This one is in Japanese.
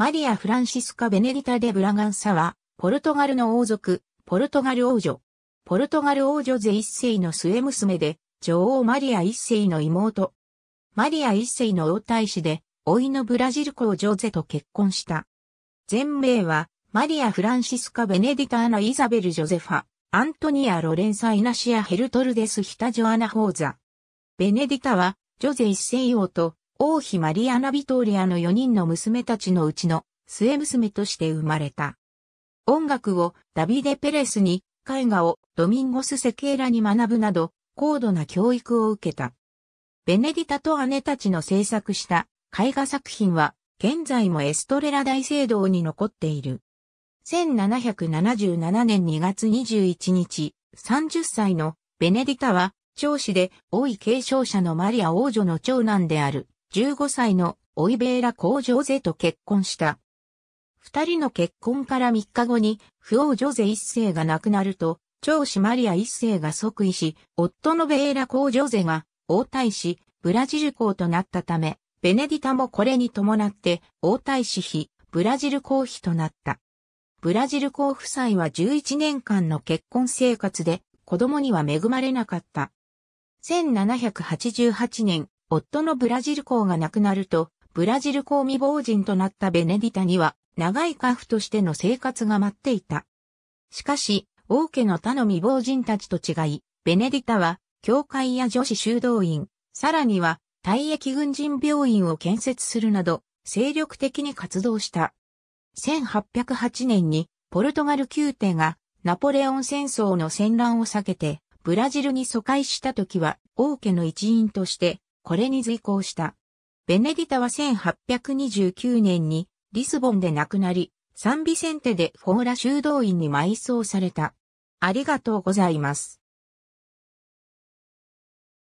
マリア・フランシスカ・ベネディタ・デ・ブラガンサは、ポルトガルの王族、ポルトガル王女。ポルトガル王女ゼ一世の末娘で、女王マリア一世の妹。マリア一世の王太子で、老いのブラジル公ジョゼと結婚した。全名は、マリア・フランシスカ・ベネディターナ・イザベル・ジョゼファ、アントニア・ロレンサ・イナシア・ヘルトルデス・ヒタ・ジョアナ・ホーザ。ベネディタは、ジョゼ一世王と、王妃マリアナ・ビトーリアの4人の娘たちのうちの末娘として生まれた。音楽をダビデ・ペレスに、絵画をドミンゴス・セケーラに学ぶなど、高度な教育を受けた。ベネディタと姉たちの制作した絵画作品は、現在もエストレラ大聖堂に残っている。1777年2月21日、30歳のベネディタは、長子で王位継承者のマリア王女の長男である15歳のオイベーラ・コー・ジョゼと結婚した。二人の結婚から3日後に、不王ジョゼ一世が亡くなると、長子マリア一世が即位し、夫のベーラ・コー・ジョゼが王太子、ブラジル公となったため、ベネディタもこれに伴って王太子妃、ブラジル公妃となった。ブラジル公夫妻は11年間の結婚生活で子供には恵まれなかった。1788年、夫のブラジル公が亡くなると、ブラジル公未亡人となったベネディタには、長い家父としての生活が待っていた。しかし、王家の他の未亡人たちと違い、ベネディタは、教会や女子修道院、さらには、退役軍人病院を建設するなど、精力的に活動した。1808年に、ポルトガル宮廷が、ナポレオン戦争の戦乱を避けて、ブラジルに疎開した時は、王家の一員として、これに随行した。ベネディタは1829年にリスボンで亡くなり、サンビセンテでフォーラ修道院に埋葬された。ありがとうございます。